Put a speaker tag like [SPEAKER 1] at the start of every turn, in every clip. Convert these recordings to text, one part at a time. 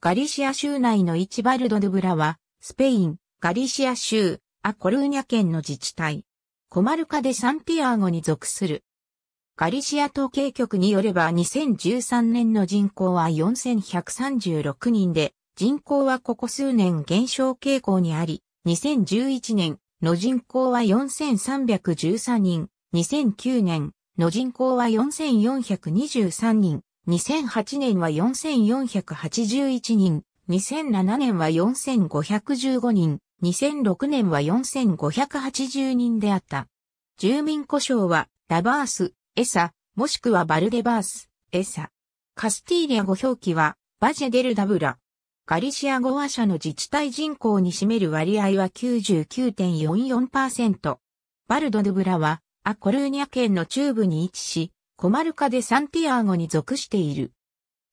[SPEAKER 1] ガリシア州内のイチバルド・ドゥブラは、スペイン、ガリシア州、ア・コルーニャ県の自治体。コマルカでサンティアーゴに属する。ガリシア統計局によれば2013年の人口は4136人で、人口はここ数年減少傾向にあり、2011年の人口は4313人、2009年の人口は4423人、2008年は4481人、2007年は4515人、2006年は4580人であった。住民故障は、ラバース、エサ、もしくはバルデバース、エサ。カスティーリア語表記は、バジェデルダブラ。ガリシア語話者の自治体人口に占める割合は99.44%。バルドドブラは、アコルーニャ県の中部に位置し、コマルカでサンティアーゴに属している。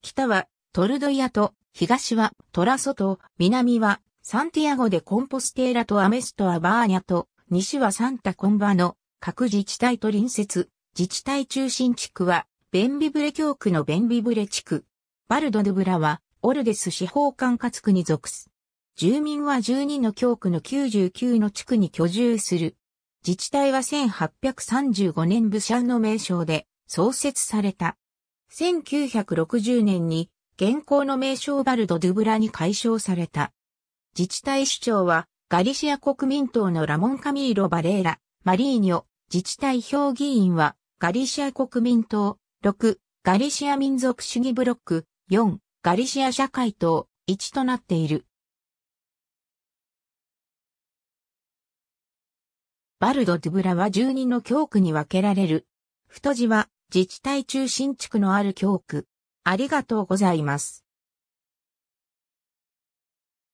[SPEAKER 1] 北はトルドイアと、東はトラソと、南はサンティアゴでコンポステーラとアメストアバーニャと、西はサンタコンバの各自治体と隣接、自治体中心地区は、ベンビブレ教区のベンビブレ地区。バルドドブラは、オルデス司法管轄区に属す。住民は12の教区の99の地区に居住する。自治体は1835年武者の名称で、創設された。1960年に現行の名称バルド・ドゥブラに解消された。自治体首長はガリシア国民党のラモン・カミーロ・バレーラ、マリーニョ、自治体評議員はガリシア国民党、6、ガリシア民族主義ブロック、4、ガリシア社
[SPEAKER 2] 会党、1となっている。
[SPEAKER 1] バルド・ドゥブラは12の教区に分けられる。太字は自治体中心地区のある教区。ありがとうございます。